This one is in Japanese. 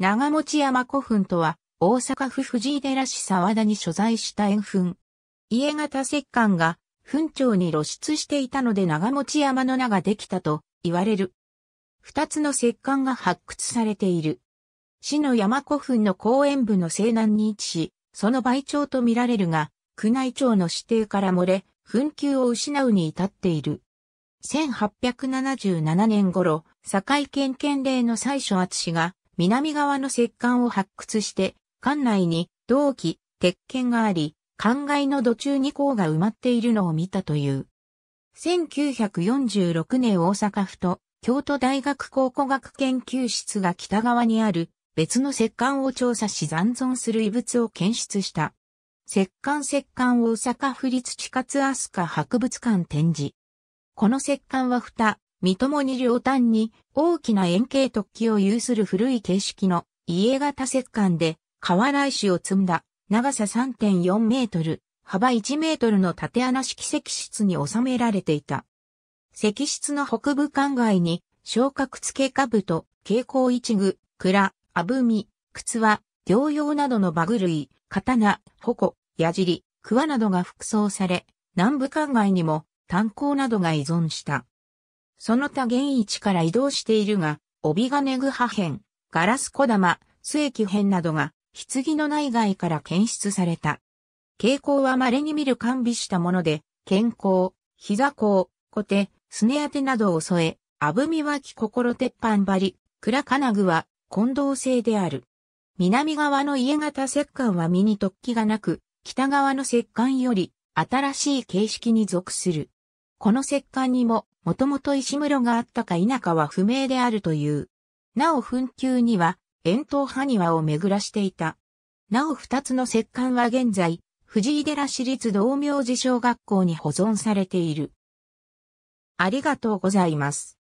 長持山古墳とは、大阪府藤井寺市沢田に所在した円墳。家型石棺が墳長に露出していたので長持山の名ができたと言われる。二つの石棺が発掘されている。市の山古墳の公園部の西南に位置し、その倍長とみられるが、宮内庁の指定から漏れ、墳丘を失うに至っている。1877年頃、堺県県令の最初厚氏が、南側の石棺を発掘して、館内に銅器、鉄剣があり、灌漑の土中に甲が埋まっているのを見たという。1946年大阪府と京都大学考古学研究室が北側にある別の石棺を調査し残存する遺物を検出した。石棺石棺を大阪府立地下アスカ博物館展示。この石棺は蓋、三友に両端に大きな円形突起を有する古い形式の家型石棺で河原石を積んだ長さ3.4メートル、幅1メートルの縦穴式石室に収められていた。石室の北部館外に昇格付けと蛍光一具、蔵、あぶみ、靴は、行用などの馬具類、刀、矛、矢尻、桑などが服装され、南部館外にも炭鉱などが依存した。その他現位置から移動しているが、帯金具破片、ガラス小玉、末木片などが、棺の内外から検出された。傾向は稀に見る完備したもので、肩甲、膝甲、小手、すね当てなどを添え、あぶみわき心鉄板張り、蔵金具は混同性である。南側の家型石棺は身に突起がなく、北側の石棺より新しい形式に属する。この石棺にも、もともと石室があったか否かは不明であるという。なお墳丘には、円筒埴輪を巡らしていた。なお二つの石棺は現在、藤井寺市立道明寺小学校に保存されている。ありがとうございます。